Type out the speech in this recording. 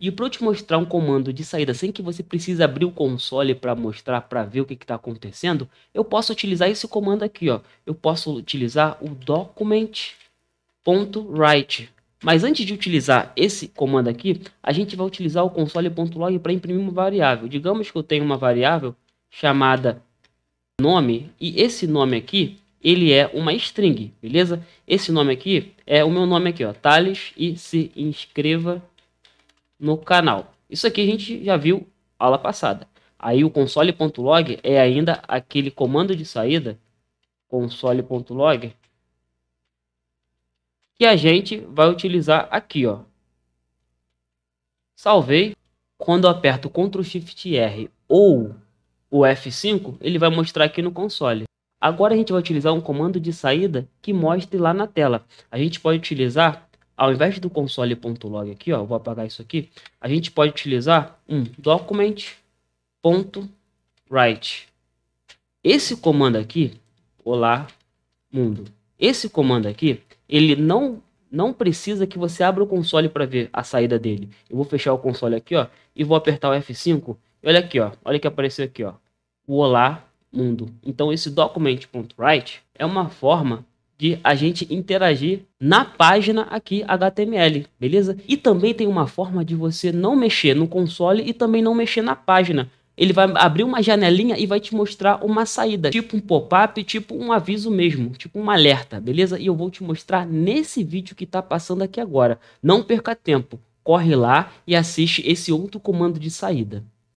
E para eu te mostrar um comando de saída sem que você precise abrir o console para mostrar, para ver o que está acontecendo, eu posso utilizar esse comando aqui. Ó. Eu posso utilizar o document.write. Mas antes de utilizar esse comando aqui, a gente vai utilizar o console.log para imprimir uma variável. Digamos que eu tenho uma variável chamada nome, e esse nome aqui, ele é uma string, beleza? Esse nome aqui é o meu nome aqui, ó, Thales, e se inscreva no canal. Isso aqui a gente já viu aula passada. Aí o console.log é ainda aquele comando de saída, console.log, que a gente vai utilizar aqui, ó. Salvei. Quando eu aperto Ctrl Shift R ou o F5, ele vai mostrar aqui no console. Agora a gente vai utilizar um comando de saída que mostre lá na tela. A gente pode utilizar ao invés do console.log aqui, ó, vou apagar isso aqui, a gente pode utilizar um document.write. Esse comando aqui, olá mundo, esse comando aqui, ele não, não precisa que você abra o console para ver a saída dele. Eu vou fechar o console aqui, ó, e vou apertar o F5, e olha aqui, ó, olha que apareceu aqui, ó, o olá mundo. Então esse document.write é uma forma de a gente interagir na página aqui HTML, beleza? E também tem uma forma de você não mexer no console e também não mexer na página. Ele vai abrir uma janelinha e vai te mostrar uma saída, tipo um pop-up, tipo um aviso mesmo, tipo um alerta, beleza? E eu vou te mostrar nesse vídeo que está passando aqui agora. Não perca tempo, corre lá e assiste esse outro comando de saída.